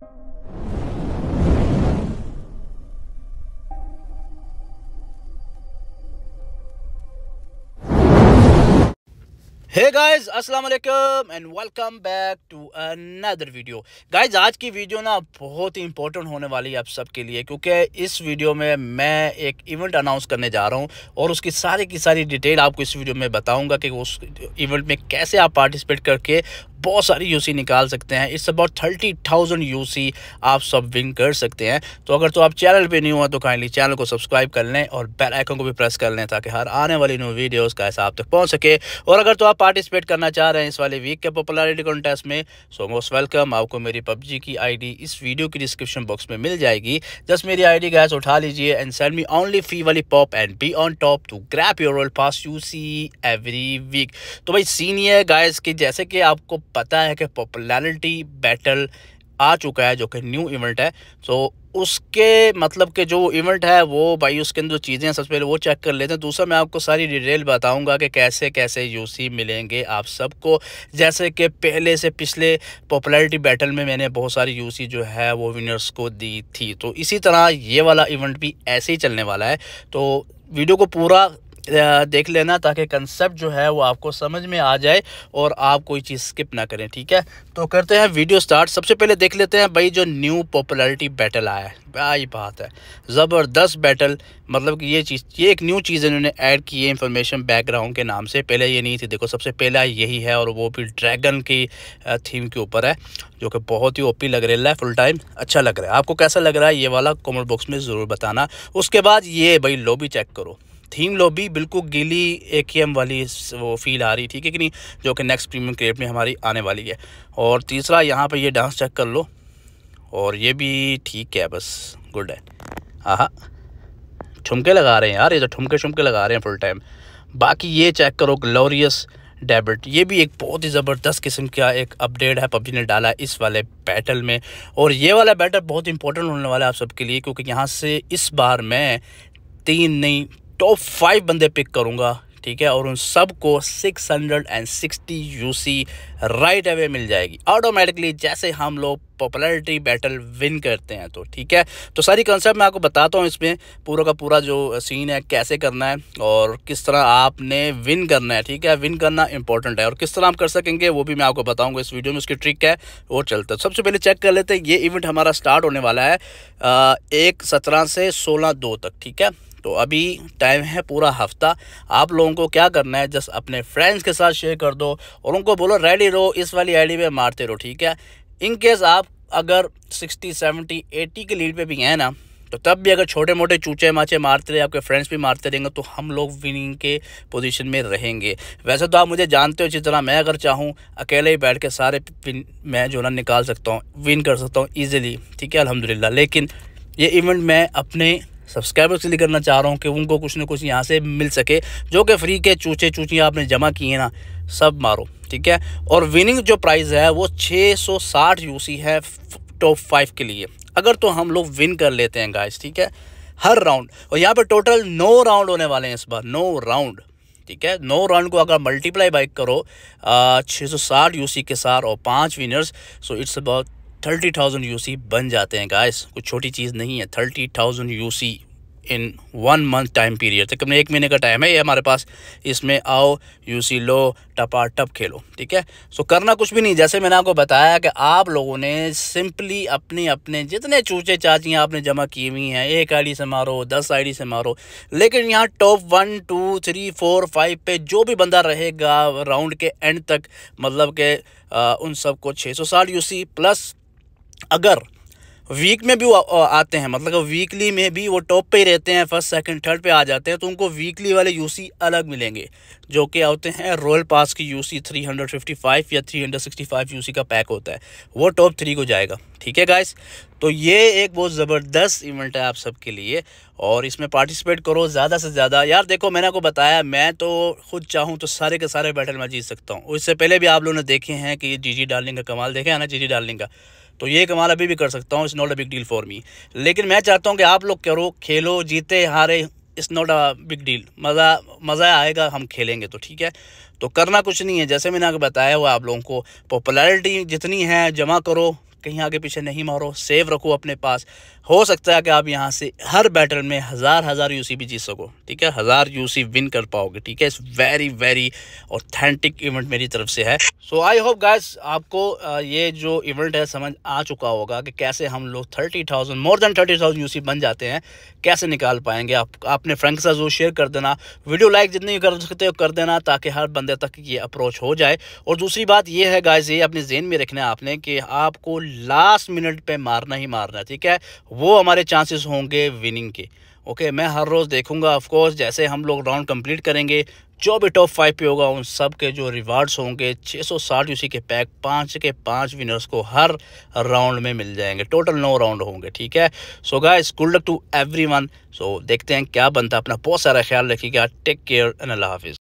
フフフ。गाइस अस्सलाम वालेकुम and welcome back to another video guys आज की वीडियो ना बहुत ही इंपॉर्टेंट होने वाली है आप सबके लिए क्योंकि इस वीडियो में मैं एक इवेंट अनाउंस करने जा रहा हूं और उसकी सारी की सारी डिटेल आपको इस वीडियो में बताऊंगा कि उस इवेंट में कैसे आप पार्टिसिपेट करके बहुत सारी यूसी निकाल सकते हैं इस अबाउट थर्टी थाउजेंड यूसी आप सब विन कर सकते हैं तो अगर तो आप चैनल पे नहीं हुआ तो काइंडली चैनल को सब्सक्राइब कर लें और बेल आइकन को भी प्रेस कर लें ताकि हर आने वाली न्यू वीडियोस का ऐसा आप तक पहुंच सके और अगर तो आप पार्टी पार्टिसिपेट करना चाह रहे हैं इस वाले वीक के पॉपुलैरिटी कॉन्टेस्ट में सो मोस्ट वेलकम आपको मेरी पबजी की आईडी इस वीडियो की डिस्क्रिप्शन बॉक्स में मिल जाएगी जस्ट मेरी आईडी डी उठा लीजिए and send me only fee वाली pop and be on top to grab your role pass U C every week तो भाई सीनियर ये की जैसे कि आपको पता है कि पॉपुलैरिटी बैटल आ चुका है जो कि न्यू इवेंट है सो उसके मतलब के जो इवेंट है वो भाई उसके अंदर जो चीज़ें हैं सबसे पहले वो चेक कर लेते हैं दूसरा मैं आपको सारी डिटेल बताऊंगा कि कैसे कैसे यूसी मिलेंगे आप सबको जैसे कि पहले से पिछले पॉपुलैरिटी बैटल में मैंने बहुत सारी यूसी जो है वो विनर्स को दी थी तो इसी तरह ये वाला इवेंट भी ऐसे ही चलने वाला है तो वीडियो को पूरा देख लेना ताकि कंसेप्ट जो है वो आपको समझ में आ जाए और आप कोई चीज़ स्किप ना करें ठीक है तो करते हैं वीडियो स्टार्ट सबसे पहले देख लेते हैं भाई जो न्यू पॉपुलरिटी बैटल आया है भाई बात है ज़बरदस्त बैटल मतलब कि ये चीज़ ये एक न्यू चीज़ इन्होंने ऐड की है इन्फॉर्मेशन बैकग्राउंड के नाम से पहले ये नहीं थी देखो सबसे पहला यही है और वो भी ड्रैगन की थीम के ऊपर है जो कि बहुत ही ओपी लग रहा है फुल टाइम अच्छा लग रहा है आपको कैसा लग रहा है ये वाला कॉमेंट बॉक्स में ज़रूर बताना उसके बाद ये भाई लॉबी चेक करो थीम लॉबी बिल्कुल गीली ए वाली वो फील आ रही ठीक है कि नहीं जो कि नेक्स्ट प्रीमियम क्रेट में हमारी आने वाली है और तीसरा यहाँ पर ये डांस चेक कर लो और ये भी ठीक है बस गुड है आह ठुमके लगा रहे हैं यार ये तो ठुमके ठुमके लगा रहे हैं फुल टाइम बाकी ये चेक करो ग्लोरियस डेबिट ये भी एक बहुत ही ज़बरदस्त किस्म का एक अपडेट है पबजी ने डाला इस वाले बैटल में और ये वाला बैटल बहुत इंपॉर्टेंट होने वाला है आप सबके लिए क्योंकि यहाँ से इस बार मैं तीन नई टॉप फाइव बंदे पिक करूँगा ठीक है और उन सब को 660 यूसी राइट अवे मिल जाएगी ऑटोमेटिकली जैसे हम लोग पॉपुलैरिटी बैटल विन करते हैं तो ठीक है तो सारी कॉन्सेप्ट मैं आपको बताता हूँ इसमें पूरा का पूरा जो सीन है कैसे करना है और किस तरह आपने विन करना है ठीक है विन करना इंपॉर्टेंट है और किस तरह आप कर सकेंगे वो भी मैं आपको बताऊँगा इस वीडियो में उसकी ट्रिक है वो चलता है सबसे पहले चेक कर लेते हैं ये इवेंट हमारा स्टार्ट होने वाला है एक सत्रह से सोलह दो तक ठीक है तो अभी टाइम है पूरा हफ्ता आप लोगों को क्या करना है जस्ट अपने फ्रेंड्स के साथ शेयर कर दो और उनको बोलो रेडी रहो इस वाली आईडी पे मारते रहो ठीक है इन केस आप अगर 60, 70, 80 के लीड पे भी हैं ना तो तब भी अगर छोटे मोटे चूचे माचे मारते रहे आपके फ्रेंड्स भी मारते रहेंगे तो हम लोग विनिंग के पोजीशन में रहेंगे वैसे तो आप मुझे जानते हो जितना मैं अगर चाहूँ अकेले ही बैठ के सारे विन मैं जो ना निकाल सकता हूँ विन कर सकता हूँ ईजिली ठीक है अलहमदिल्ला लेकिन ये इवेंट मैं अपने सब्सक्राइबर्स के लिए करना चाह रहा हूँ कि उनको कुछ ना कुछ यहाँ से मिल सके जो कि फ्री के चूचे चूचियाँ आपने जमा किए ना सब मारो ठीक है और विनिंग जो प्राइज़ है वो 660 यूसी है टॉप फाइव के लिए अगर तो हम लोग विन कर लेते हैं गाइस ठीक है हर राउंड और यहाँ पर टोटल नौ राउंड होने वाले हैं इस बार नौ राउंड ठीक है नौ राउंड को अगर मल्टीप्लाई बाइक करो छः सौ साठ यूसी के साथ और पांच winners so it's about thirty thousand U C बन जाते हैं गाइस कुछ छोटी चीज़ नहीं है thirty thousand U C in one month time period तक एक महीने का टाइम है ये हमारे पास इसमें आओ यूसी लो टपा टप खेलो ठीक है सो करना कुछ भी नहीं जैसे मैंने आपको बताया कि आप लोगों ने सिंपली अपने अपने जितने चूचे चाचियाँ आपने जमा की हुई हैं एक आईडी से मारो दस आईडी से मारो लेकिन यहाँ top one two three four five पे जो भी बंदा रहेगा राउंड के एंड तक मतलब के आ, उन सबको साठ यू प्लस अगर वीक में भी वो आते हैं मतलब वीकली में भी वो टॉप पे ही रहते हैं फर्स्ट सेकंड थर्ड पे आ जाते हैं तो उनको वीकली वाले यूसी अलग मिलेंगे जो कि होते हैं रॉयल पास की यूसी 355 या 365 यूसी का पैक होता है वो टॉप थ्री को जाएगा ठीक है गाइस तो ये एक बहुत ज़बरदस्त इवेंट है आप सबके लिए और इसमें पार्टिसिपेट करो ज़्यादा से ज़्यादा यार देखो मैंने आपको बताया मैं तो खुद चाहूँ तो सारे के सारे बैटल मैं जीत सकता हूँ उससे पहले भी आप लोगों ने देखे हैं कि जी जी का कमाल देखे है ना जी जी का तो ये कमाल अभी भी कर सकता हूँ is not a big deal for me लेकिन मैं चाहता हूँ कि आप लोग करो खेलो जीते हारे इस नॉट अ बिग डील मज़ा मज़ा आएगा हम खेलेंगे तो ठीक है तो करना कुछ नहीं है जैसे मैंने आपको बताया हुआ आप लोगों को पॉपुलैरिटी जितनी है जमा करो कहीं आगे पीछे नहीं मारो सेव रखो अपने पास हो सकता है कि आप यहाँ से हर बैटल में हज़ार हज़ार यूसी भी जीत सको ठीक है हज़ार यूसी विन कर पाओगे ठीक है इस वेरी वेरी ऑथेंटिक इवेंट मेरी तरफ से है सो आई होप गाइस आपको ये जो इवेंट है समझ आ चुका होगा कि कैसे हम लोग thirty thousand more than thirty thousand UC बन जाते हैं कैसे निकाल पाएंगे आप अपने फ्रेंड साथ जो शेयर कर देना वीडियो लाइक जितनी कर सकते हो कर देना ताकि हर बंदे तक ये अप्रोच हो जाए और दूसरी बात ये है गाइज ये अपने जेन में रखना आपने कि आपको लास्ट मिनट पे मारना ही मारना ठीक है वो हमारे चांसेस होंगे विनिंग के ओके मैं हर रोज़ देखूंगा ऑफकोर्स जैसे हम लोग राउंड कंप्लीट करेंगे जो भी टॉप फाइव पे होगा उन सब के जो रिवार्ड्स होंगे 660 यूसी के पैक पांच के पांच विनर्स को हर राउंड में मिल जाएंगे टोटल नौ राउंड होंगे ठीक है so guys good luck to everyone so देखते हैं क्या बनता है अपना बहुत सारा ख्याल रखिएगा टेक केयर एंड अल्लाह हाफिज़